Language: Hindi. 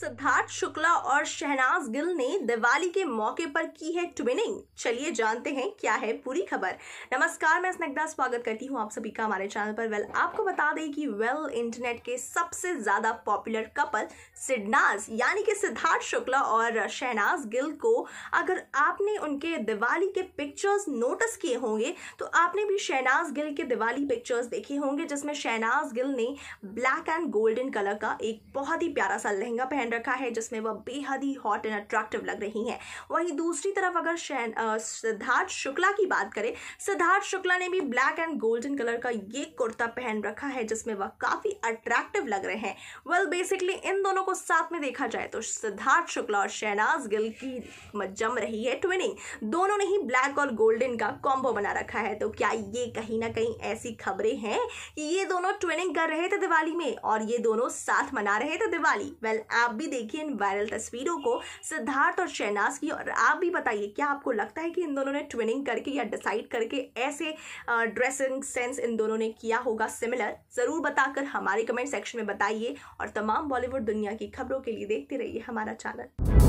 सिद्धार्थ शुक्ला और शहनाज गिल ने दिवाली के मौके पर की है ट्विनिंग चलिए जानते हैं क्या है पूरी खबर नमस्कार मैं स्नग्धा स्वागत करती हूँ आप सभी का हमारे चैनल पर वेल आपको बता दें कि वेल इंटरनेट के सबसे ज्यादा पॉपुलर कपल सिडनाज यानी कि सिद्धार्थ शुक्ला और शहनाज गिल को अगर आपने उनके दिवाली के पिक्चर्स नोटिस किए होंगे तो आपने भी शहनाज गिल के दिवाली पिक्चर्स देखे होंगे जिसमें शहनाज गिल ने ब्लैक एंड गोल्डन कलर का एक बहुत ही प्यारा सा लहंगा पहना पहन रखा है जिसमें वह बेहद ही हॉट एंड अट्रैक्टिव लग रही हैं वहीं दूसरी तरफ अगर सिद्धार्थ शुक्ला की बात करें सिद्धार्थ शुक्ला ने भी ब्लैक एंड गोल्डन कलर का ये कुर्ता पहन रखा है जिसमें वह काफ़ी अट्रैक्टिव लग रहे हैं वेल well, बेसिकली इन दोनों को साथ में देखा जाए तो सिद्धार्थ शुक्ला और शहनाज गिल की जम रही है ट्विनिंग दोनों ने ही ब्लैक और गोल्डन का कॉम्बो बना रखा है तो क्या ये कहीं ना कहीं ऐसी खबरें हैं कि ये दोनों ट्विनिंग कर रहे थे दिवाली में और ये दोनों साथ मना रहे थे दिवाली वेल well, आप भी देखिए इन वायरल तस्वीरों को सिद्धार्थ और शहनाज की और आप भी बताइए क्या आपको लगता है कि इन दोनों ने ट्विनिंग करके या डिसाइड करके ऐसे ड्रेसिंग सेंस इन दोनों ने किया होगा सिमिलर ज़रूर बताकर हमारे कमेंट सेक्शन में बताइए और तमाम बॉलीवुड दुनिया की खबरों के लिए देखते रहिए हमारा चैनल